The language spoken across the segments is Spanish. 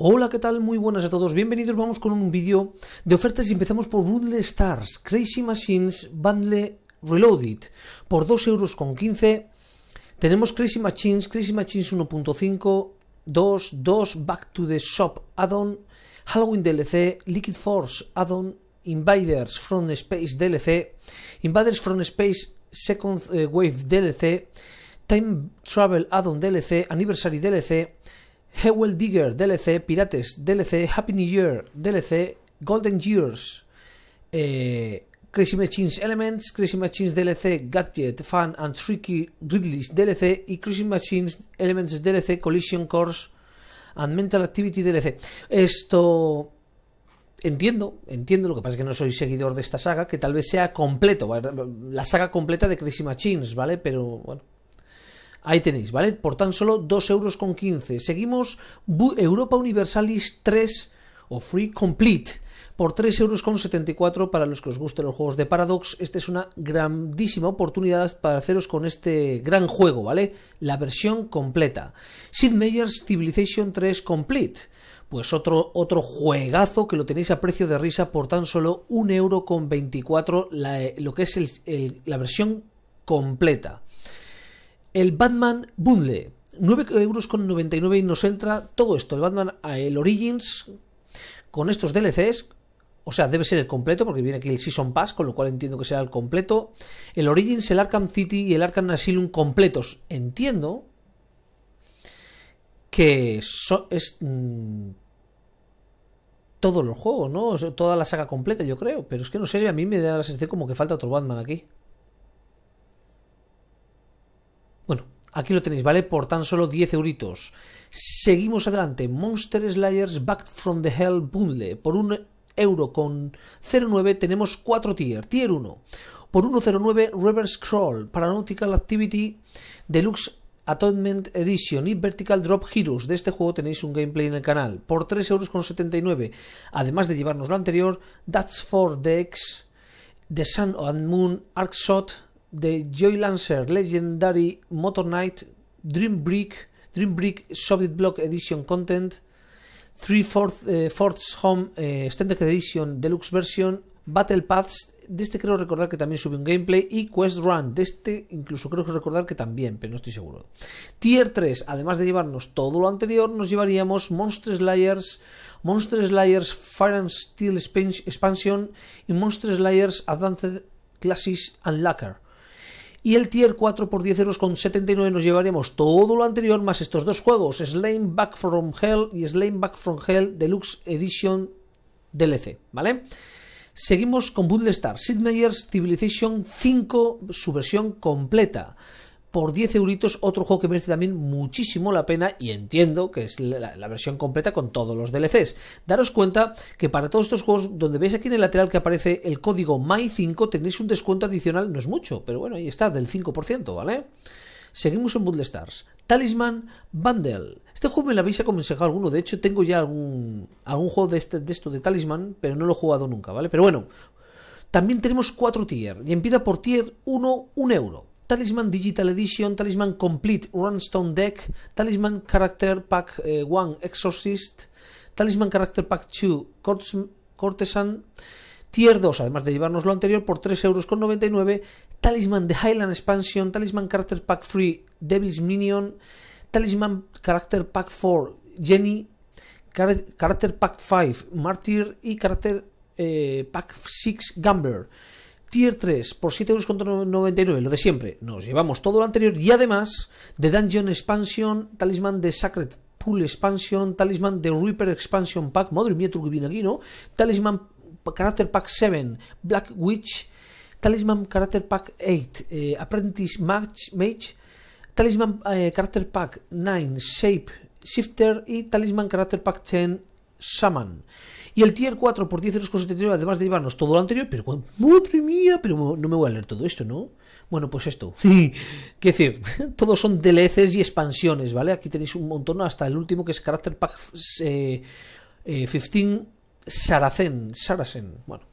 Hola, ¿qué tal? Muy buenas a todos. Bienvenidos. Vamos con un vídeo de ofertas y empezamos por Bundle Stars Crazy Machines Bundle Reloaded por 2,15 euros. Tenemos Crazy Machines, Crazy Machines 1.5, 2, 2 Back to the Shop Add-on, Halloween DLC, Liquid Force Add-on, Invaders from Space DLC, Invaders from Space Second eh, Wave DLC, Time Travel Add-on DLC, Anniversary DLC. Hewell Digger DLC, Pirates DLC, Happy New Year DLC, Golden Years, eh, Crazy Machines Elements, Crazy Machines DLC, Gadget, Fun and Tricky Riddles DLC y Crazy Machines Elements DLC, Collision Course and Mental Activity DLC. Esto entiendo, entiendo, lo que pasa es que no soy seguidor de esta saga, que tal vez sea completo, la saga completa de Crazy Machines, ¿vale? Pero bueno, Ahí tenéis, ¿vale? Por tan solo 2,15 euros. Seguimos Europa Universalis 3 o Free Complete por 3,74 euros para los que os gusten los juegos de Paradox. Esta es una grandísima oportunidad para haceros con este gran juego, ¿vale? La versión completa. Sid Meier's Civilization 3 Complete. Pues otro, otro juegazo que lo tenéis a precio de risa por tan solo 1,24 euro, eh, lo que es la versión completa. El Batman Bundle. 9,99 euros y nos entra todo esto. El Batman eh, el Origins con estos DLCs. O sea, debe ser el completo porque viene aquí el Season Pass, con lo cual entiendo que será el completo. El Origins, el Arkham City y el Arkham Asylum completos. Entiendo que es mm, todo todos los juegos, ¿no? toda la saga completa, yo creo. Pero es que no sé si a mí me da la sensación como que falta otro Batman aquí. Aquí lo tenéis, ¿vale? Por tan solo 10 euritos. Seguimos adelante. Monster Slayers Back from the Hell Bundle. Por un euro con 0,9 tenemos 4 tier. Tier 1. Por 1,09 Reverse Scroll. Paranautical Activity Deluxe Atonement Edition y Vertical Drop Heroes. De este juego tenéis un gameplay en el canal. Por 3,79€. Además de llevarnos lo anterior, That's for Dex, The Sun and Moon Arc Shot The Joy Lancer Legendary Motor Knight Dream Brick Dream Brick Soviet Block Edition Content 3 Fourth eh, Home Standard eh, Edition Deluxe Version Battle Paths de este creo recordar que también subió un gameplay y Quest Run de este incluso creo recordar que también pero no estoy seguro Tier 3 además de llevarnos todo lo anterior nos llevaríamos Monsters Layers, Monsters Layers Fire and Steel Expansion y Monsters Layers Advanced Classes Unlocker y el tier 4 por 10 euros con 79 nos llevaremos todo lo anterior más estos dos juegos, Slain Back from Hell y Slain Back from Hell Deluxe Edition DLC, ¿vale? Seguimos con Bundle Star, Sid Meier's Civilization 5, su versión completa por 10 euritos, otro juego que merece también muchísimo la pena y entiendo que es la, versión completa con todos los DLCs. Daros cuenta que para todos estos juegos, donde veis aquí en el lateral que aparece el código MY5, tenéis un descuento adicional, no es mucho, pero bueno, ahí está, del 5%, ¿vale? Seguimos en Bundle Stars. Talisman Bundle. Este juego me lo habéis aconsejado alguno. De hecho, tengo ya algún, juego este, de, esto de Talisman, pero no lo he jugado nunca, ¿vale? Pero bueno, también tenemos cuatro tier. Y empieza por tier 1, 1 euro. Talisman Digital Edition, Talisman Complete Runstone Deck, Talisman Character Pack 1 eh, Exorcist, Talisman Character Pack 2 Cortesan, Tier 2, además de llevarnos lo anterior por 3,99€, Talisman The Highland Expansion, Talisman Character Pack 3 Devil's Minion, Talisman Character Pack 4 Jenny, Character Pack 5 Martyr y Character eh, Pack 6 Gambler. Tier 3 por 7,99 euros, lo de siempre. Nos llevamos todo lo anterior y además de Dungeon Expansion, Talisman de Sacred Pool Expansion, Talisman de Reaper Expansion Pack, madre mía, truco que viene aquí, ¿no? Talisman Character Pack 7, Black Witch, Talisman Character Pack 8, eh, Apprentice Mage, Talisman eh, Character Pack 9, Shape, Shifter y Talisman Character Pack 10, Shaman. Y el tier 4 por 10 euros además de llevarnos todo lo anterior, pero madre mía, pero no me voy a leer todo esto, ¿no? Bueno, pues esto. Quiero decir, todos son DLCs y expansiones, ¿vale? Aquí tenéis un montón, hasta el último que es Character Pack 15 Saracen. Saracen, bueno.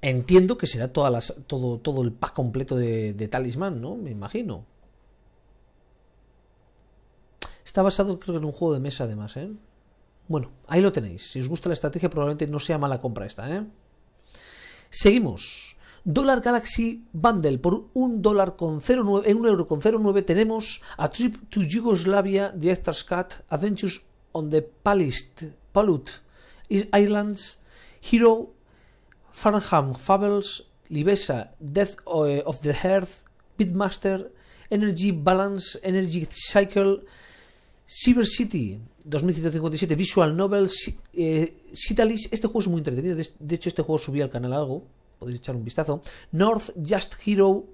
Entiendo que será todas las, todo, el pack completo de, de Talismán, ¿no? Me imagino. Está basado creo que en un juego de mesa además, ¿eh? Bueno, ahí lo tenéis. Si os gusta la estrategia, probablemente no sea mala compra esta. ¿eh? Seguimos. Dollar Galaxy Bundle por un dólar con 0,9, en eh, un euro con 0,9 tenemos A Trip to Yugoslavia, Director's Cut, Adventures on the Palist, Palut, Islands, Hero, Farnham Fables, Libesa, Death eh, of the Earth, Bitmaster, Energy Balance, Energy Cycle, Cyber City, 2757 Visual Novel eh, Sitalis, Este juego es muy entretenido. De, hecho, este juego subí al canal algo. Podéis echar un vistazo. North Just Hero.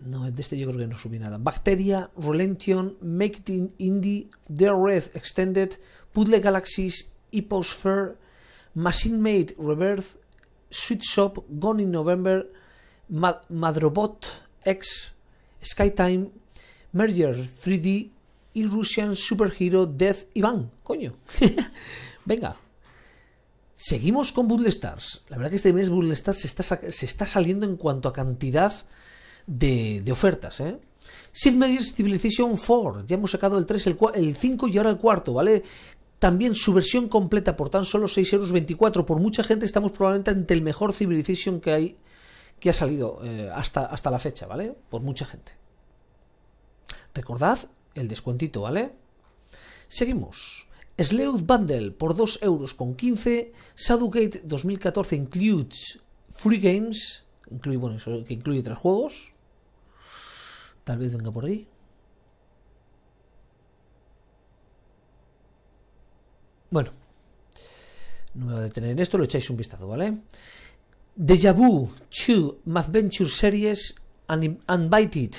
No, de este yo creo que no subí nada. Bacteria, Relention, Make It Indie, The Red Extended, Puzzle Galaxies, Eposphere, Machine Made Rebirth, Sweet Shop, Gone in November, Madrobot X, Skytime, Merger 3D, y Russian Superhero Death Ivan. Coño. Venga. Seguimos con Bull Stars. La verdad que este mes Bull Stars se está, saliendo en cuanto a cantidad de, ofertas. ¿eh? Sid Meier's Civilization 4. Ya hemos sacado el 3, el, 5 y ahora el cuarto, ¿vale? También su versión completa por tan solo 6,24 euros. Por mucha gente estamos probablemente ante el mejor Civilization que hay que ha salido eh, hasta, hasta la fecha, ¿vale? Por mucha gente. Recordad el descuentito, ¿vale? Seguimos. Sleuth Bundle por 2 euros con 15. Shadowgate 2014 includes free games. Incluye, bueno, eso que incluye tres juegos. Tal vez venga por ahí. Bueno, no me voy a detener en esto, lo echáis un vistazo, ¿vale? Deja Vu 2 Madventure Series Unbited.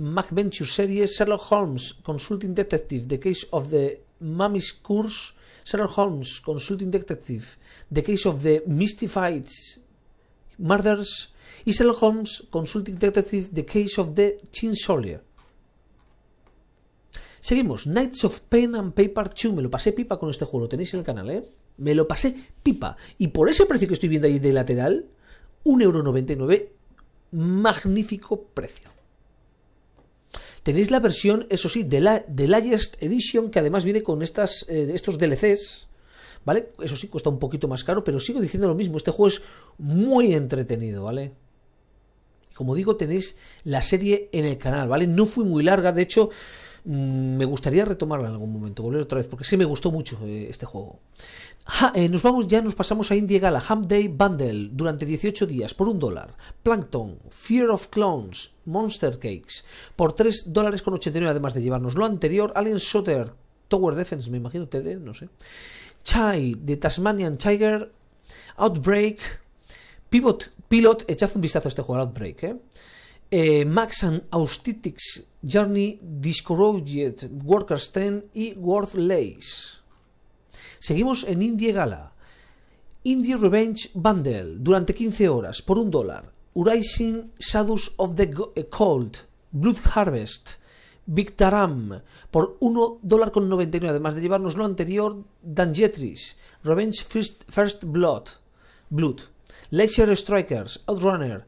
MacVenture Series, Sherlock Holmes Consulting Detective, The Case of the Mummy's Curse, Sherlock Holmes Consulting Detective, The Case of the Mystified Murders y Sherlock Holmes Consulting Detective, The Case of the Chin Soldier. Seguimos, Knights of Pen and Paper 2. Me lo pasé pipa con este juego, lo tenéis en el canal, ¿eh? Me lo pasé pipa. Y por ese precio que estoy viendo ahí de lateral, 1,99€, magnífico precio. Tenéis la versión, eso sí, de la de Lightest Edition, que además viene con estas, eh, estos DLCs, ¿vale? Eso sí, cuesta un poquito más caro, pero sigo diciendo lo mismo, este juego es muy entretenido, ¿vale? Como digo, tenéis la serie en el canal, ¿vale? No fui muy larga, de hecho, mm, me gustaría retomarla en algún momento, volver otra vez, porque sí me gustó mucho eh, este juego. Eh, nos vamos, ya nos pasamos a Indiegala. Gala, Bundle, durante 18 días, por un dólar. Plankton, Fear of Clones, Monster Cakes, por 3 dólares con 89, además de llevarnos lo anterior, Alien Soter, Tower Defense, me imagino, TD, no sé. Chai, The Tasmanian Tiger, Outbreak, Pivot, Pilot, echad un vistazo a este juego, Outbreak, eh. eh Max and Austitics, Journey, Discouraged, Workers 10 y Worth Lace. Seguimos en Indie Gala. Indie Revenge Bundle, durante 15 horas, por un dólar. Urising Shadows of the eh, Cold, Blood Harvest, Big por 1 dólar con 99, además de llevarnos lo anterior, Dangetris, Revenge First, Blood, Blood, Leisure Strikers, Outrunner,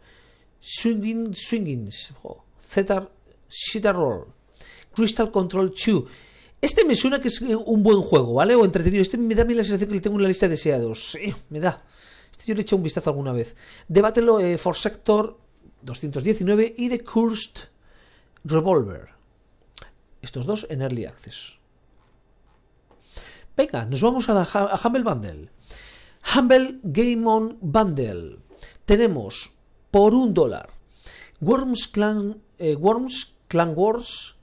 Swinging Swingings, Zeta Crystal Control 2, este me suena que es un buen juego, ¿vale? O entretenido. Este me da a la sensación que le tengo en la lista de deseados. Sí, me da. Este yo le he echado un vistazo alguna vez. Debátelo eh, For Sector 219 y The Cursed Revolver. Estos dos en Early Access. Venga, nos vamos a, Humble Bundle. Humble Game On Bundle. Tenemos por un dólar Worms Clan, eh, Worms Clan Wars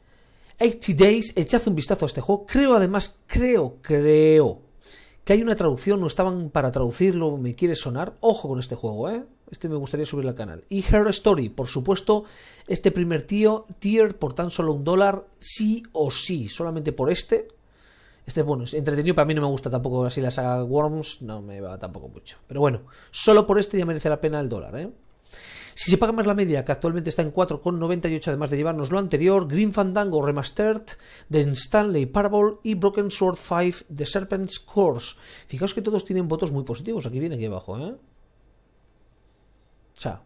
80 Days, echad un vistazo a este juego. Creo además, creo, creo que hay una traducción, no estaban para traducirlo, me quiere sonar. Ojo con este juego, ¿eh? Este me gustaría subir al canal. Y Her Story, por supuesto, este primer tío, tier por tan solo un dólar, sí o sí, solamente por este. Este, bueno, es entretenido, para mí no me gusta tampoco así la saga Worms, no me va tampoco mucho. Pero bueno, solo por este ya merece la pena el dólar, ¿eh? Si se paga más la media, que actualmente está en 4,98, además de llevarnos lo anterior, Green Fandango Remastered The Stanley Parable y Broken Sword 5 The Serpent's Course. Fijaos que todos tienen votos muy positivos. Aquí viene, aquí abajo, ¿eh? O sea,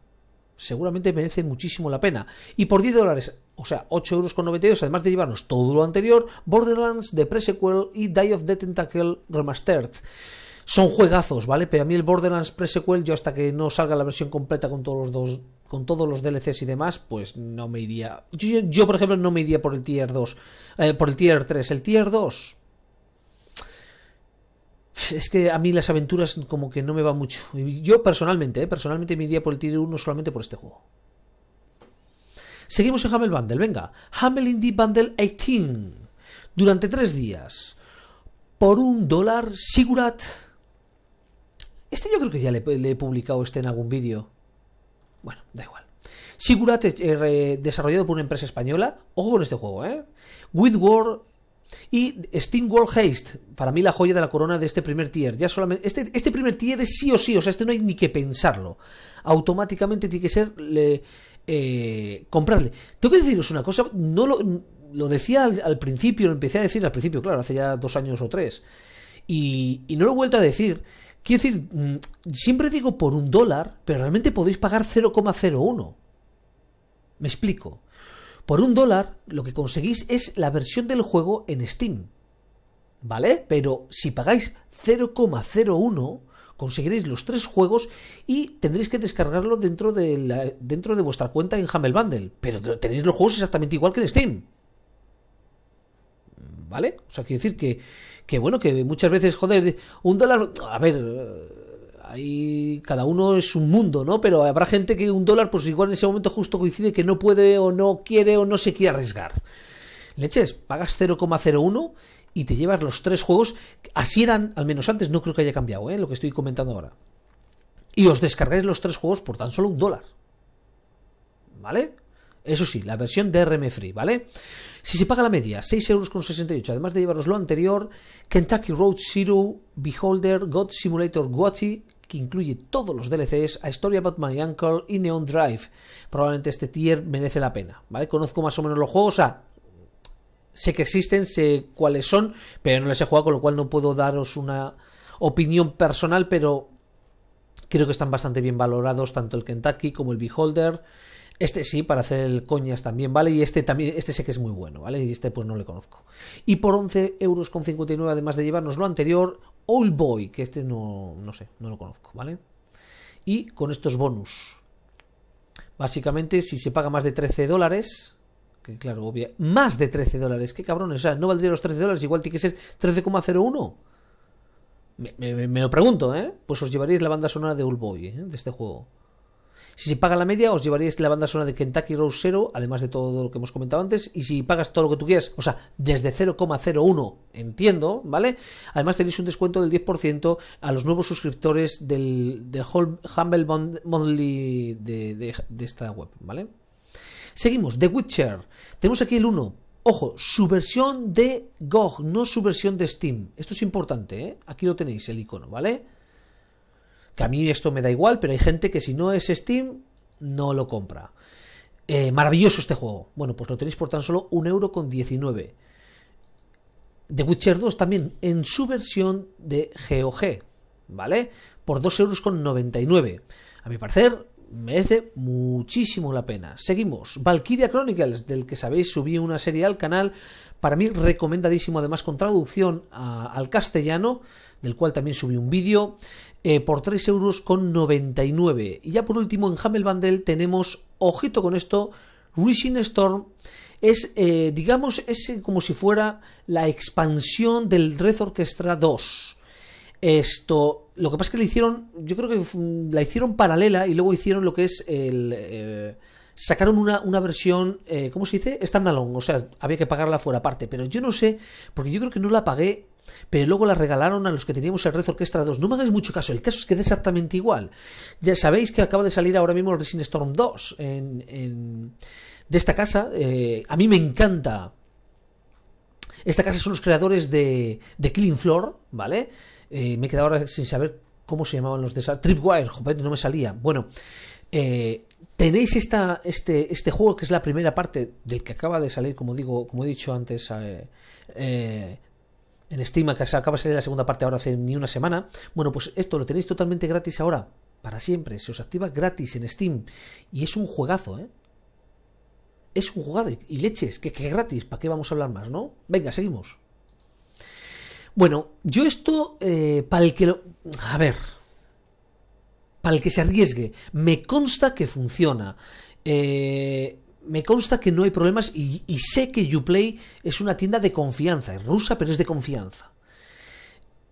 seguramente merece muchísimo la pena. Y por 10 dólares, o sea, 8,92 euros, además de llevarnos todo lo anterior, Borderlands, The pre y Die of the Tentacle Remastered. Son juegazos, ¿vale? Pero a mí el Borderlands Pre-Sequel, yo hasta que no salga la versión completa con todos los dos, con todos los DLCs y demás, pues no me iría. Yo, por ejemplo, no me iría por el Tier 2, eh, por el Tier 3. El Tier 2, es que a mí las aventuras como que no me va mucho. Yo personalmente, eh, personalmente me iría por el tier 1 solamente por este juego. Seguimos en Hamel Bundle, venga. Humble Indie Bundle 18. Durante tres días. Por un dólar, Sigurat este yo creo que ya le, he publicado este en algún vídeo. Bueno, da igual. Sigurate eh, desarrollado por una empresa española. Ojo con este juego, ¿eh? With War y Steam World Haste, para mí la joya de la corona de este primer tier. Ya solamente, este, este, primer tier es sí o sí, o sea, este no hay ni que pensarlo. Automáticamente tiene que ser le, eh, comprarle. Tengo que deciros una cosa, no lo, decía al, principio, lo empecé a decir al principio, claro, hace ya dos años o tres. Y, y no lo he vuelto a decir. Quiero decir, mm, siempre digo por un dólar, pero realmente podéis pagar 0,01. Me explico. Por un dólar lo que conseguís es la versión del juego en Steam. ¿Vale? Pero si pagáis 0,01, conseguiréis los tres juegos y tendréis que descargarlo dentro de, dentro de vuestra cuenta en Humble Bundle. Pero tenéis los juegos exactamente igual que en Steam. ¿vale? O sea, quiero decir que, que bueno, que muchas veces, joder, un dólar, a ver, ahí cada uno es un mundo, ¿no? Pero habrá gente que un dólar, pues igual en ese momento justo coincide que no puede o no quiere o no se quiere arriesgar. Leches, pagas 0,01 y te llevas los tres juegos. Así eran, al menos antes, no creo que haya cambiado, ¿eh? Lo que estoy comentando ahora. Y os descargáis los tres juegos por tan solo un dólar. ¿Vale? Eso sí, la versión DRM Free, ¿vale? Si se paga la media, 6,68 euros, además de llevaros lo anterior, Kentucky Road Zero, Beholder, God Simulator Guati, que incluye todos los DLCs, A Story About My Uncle y Neon Drive. Probablemente este tier merece la pena, ¿vale? Conozco más o menos los juegos, o sea, sé que existen, sé cuáles son, pero no les he jugado, con lo cual no puedo daros una opinión personal, pero creo que están bastante bien valorados tanto el Kentucky como el Beholder este sí, para hacer el coñas también, ¿vale? Y este también, este sé que es muy bueno, ¿vale? Y este pues no le conozco. Y por 11 euros con 59, además de llevarnos lo anterior, Old Boy, que este no, no sé, no lo conozco, ¿vale? Y con estos bonus. Básicamente, si se paga más de 13 dólares, que claro, obvia, más de 13 dólares, qué cabrones, o sea, no valdría los 13 dólares, igual tiene que ser 13,01. Me, me, lo pregunto, ¿eh? Pues os llevaréis la banda sonora de Old Boy, ¿eh? de este juego. Si se paga la media, os llevaríais la banda sonora de Kentucky Rose 0, además de todo lo que hemos comentado antes. Y si pagas todo lo que tú quieras, o sea, desde 0,01, entiendo, ¿vale? Además tenéis un descuento del 10% a los nuevos suscriptores del, Humble Monthly de, esta web, ¿vale? Seguimos, The Witcher. Tenemos aquí el 1, Ojo, su versión de GOG, no su versión de Steam. Esto es importante, ¿eh? Aquí lo tenéis, el icono, ¿vale? que a mí esto me da igual, pero hay gente que si no es Steam, no lo compra. Eh, maravilloso este juego. Bueno, pues lo tenéis por tan solo 1,19€. The Witcher 2 también en su versión de GOG, ¿vale? Por 2,99€. A mi parecer, merece muchísimo la pena. Seguimos. Valkyria Chronicles, del que sabéis, subí una serie al canal para mí recomendadísimo además con traducción al castellano, del cual también subí un vídeo, eh, por 3 euros con 99. Y ya por último en Hamel Bundle tenemos, ojito con esto, Rising Storm es, eh, digamos, es como si fuera la expansión del Red Orchestra 2. Esto, lo que pasa es que le hicieron, yo creo que mm, la hicieron paralela y luego hicieron lo que es el, eh, sacaron una, versión, eh, ¿cómo se dice? Standalone, o sea, había que pagarla fuera aparte, pero yo no sé, porque yo creo que no la pagué, pero luego la regalaron a los que teníamos el Red Orchestra 2. No me hagáis mucho caso, el caso es que es exactamente igual. Ya sabéis que acaba de salir ahora mismo Resident Storm 2 en, de esta casa, eh, a mí me encanta. Esta casa son los creadores de, de Killing Floor, ¿vale? Eh, me he quedado ahora sin saber cómo se llamaban los de esa. Tripwire, joder, no me salía. Bueno, tenéis este, este juego que es la primera parte del que acaba de salir, como digo, como he dicho antes, eh, eh, en Steam, que acaba de salir la segunda parte ahora hace ni una semana. Bueno, pues esto lo tenéis totalmente gratis ahora, para siempre. Se os activa gratis en Steam. Y es un juegazo, ¿eh? Es un jugado y leches, que, gratis, ¿para qué vamos a hablar más, no? Venga, seguimos. Bueno, yo esto, eh, para el que lo... A ver, para el que se arriesgue. Me consta que funciona. Eh, me consta que no hay problemas y, sé que Uplay es una tienda de confianza. Es rusa, pero es de confianza.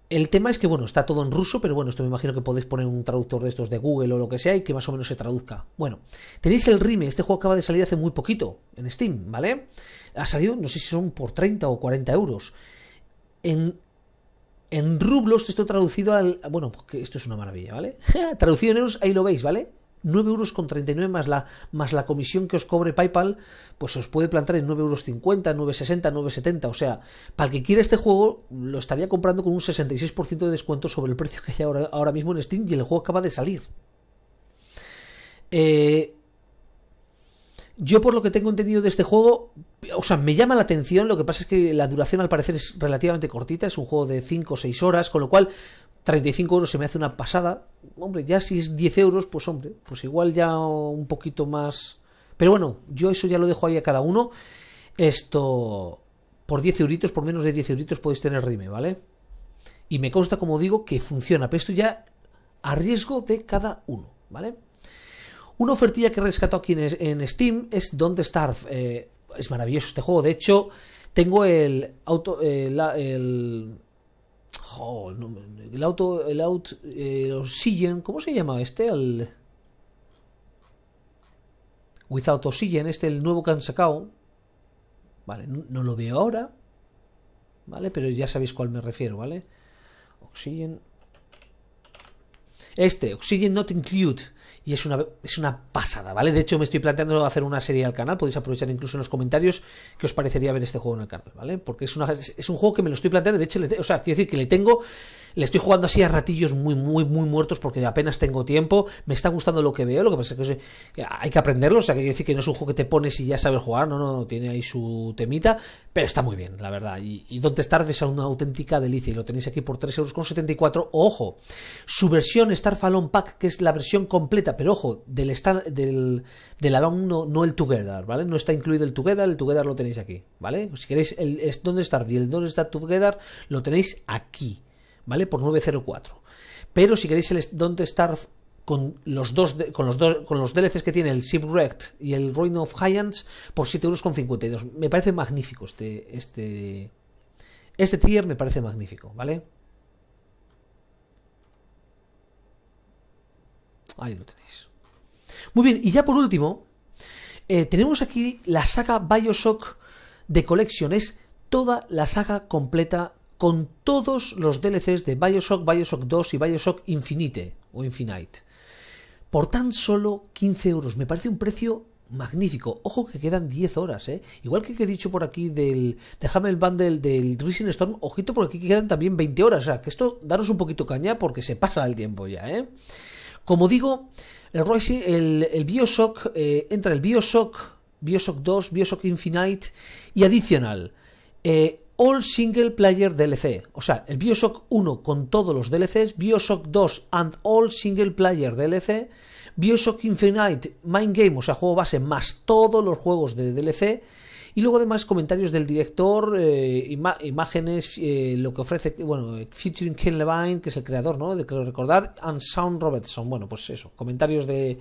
El tema es que, bueno, está todo en ruso, pero bueno, esto me imagino que podéis poner un traductor de estos de Google o lo que sea y que más o menos se traduzca. Bueno, tenéis el Rime, este juego acaba de salir hace muy poquito en Steam, ¿vale? Ha salido, no sé si son por 30 o 40 euros. En, en rublos, esto traducido al... Bueno, pues esto es una maravilla, ¿vale? traducido en euros, ahí lo veis, ¿vale? 9 euros con 39 más la, más la comisión que os cobre PayPal, pues os puede plantar en 9,50 euros 9,60, 9,70. O sea, para el que quiera este juego, lo estaría comprando con un 66% de descuento sobre el precio que hay ahora, ahora mismo en Steam y el juego acaba de salir. Eh, yo por lo que tengo entendido de este juego, o sea, me llama la atención, lo que pasa es que la duración al parecer es relativamente cortita, es un juego de 5 o 6 horas, con lo cual 35 euros se me hace una pasada. Hombre, ya si es 10 euros, pues hombre, pues igual ya un poquito más... Pero bueno, yo eso ya lo dejo ahí a cada uno. Esto, por 10 euritos, por menos de 10 euritos podéis tener Rime, ¿vale? Y me consta, como digo, que funciona, pero esto ya a riesgo de cada uno, ¿vale? Una ofertilla que he rescatado aquí en, Steam es Don't Starve. Eh, es maravilloso este juego. De hecho, tengo el auto. Eh, el... el. Auto... el auto. El eh, out. oxygen. ¿Cómo se llama este? El. Without Oxygen, este el nuevo que han sacado. Vale, no, lo veo ahora. ¿Vale? Pero ya sabéis cuál me refiero, ¿vale? Oxygen. Este, Oxygen Not Include y es una, es una pasada, ¿vale? De hecho, me estoy planteando hacer una serie al canal, podéis aprovechar incluso en los comentarios que os parecería ver este juego en el canal, ¿vale? Porque es, es un juego que me lo estoy planteando, de hecho, o sea, quiero decir que le tengo, le estoy jugando así a ratillos muy, muy, muy muertos porque apenas tengo tiempo, me está gustando lo que veo, lo que pasa es que hay que aprenderlo, o sea, quiero decir que no es un juego que te pones y ya sabes jugar, no, no, no tiene ahí su temita, pero está muy bien, la verdad, y, y Don't Starve es una auténtica delicia y lo tenéis aquí por 3,74€, ojo, su versión Starfallon Pack, que es la versión completa, pero ojo, del, del, del along no, el together, ¿vale? No está incluido el together, el together lo tenéis aquí, ¿vale? Si queréis el, donde start y el donde start together lo tenéis aquí, ¿vale? Por 904. Pero si queréis el donde start con los dos con los dos con los DLCs que tiene el Shipwrecked y el Ruin of Giants por 7,52 Me parece magnífico este este este tier me parece magnífico, ¿vale? Ahí lo tenéis. Muy bien, y ya por último, eh, tenemos aquí la saga Bioshock de Collection. Es toda la saga completa con todos los DLCs de Bioshock, Bioshock 2 y Bioshock Infinite o Infinite. Por tan solo 15 euros. Me parece un precio magnífico. Ojo que quedan 10 horas, ¿eh? Igual que he dicho por aquí del. Déjame el bundle del Rising Storm. Ojito, porque aquí quedan también 20 horas. O sea, que esto daros un poquito caña porque se pasa el tiempo ya, ¿eh? Como digo, el, Bioshock, eh, entra el Bioshock, Bioshock 2, Bioshock Infinite y adicional. Eh, All Single Player DLC. O sea, el Bioshock 1 con todos los DLCs, Bioshock 2 and All Single Player DLC, Bioshock Infinite Mind Game, o sea, juego base más todos los juegos de DLC y luego además comentarios del director, eh, imágenes, eh, lo que ofrece, bueno, eh, featuring Ken Levine, que es el creador, ¿no? De creo recordar, and Sound Robertson. Bueno, pues eso, comentarios de,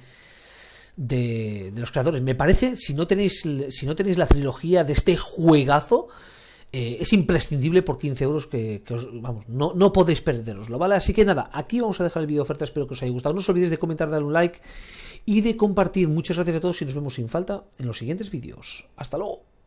de, los creadores. Me parece, si no tenéis, si no tenéis la trilogía de este juegazo, es imprescindible por 15 euros que, os, vamos, no, no podéis perderoslo, ¿vale? Así que nada, aquí vamos a dejar el vídeo de oferta, espero que os haya gustado. No os olvidéis de comentar, darle un like y de compartir. Muchas gracias a todos y nos vemos sin falta en los siguientes vídeos. Hasta luego.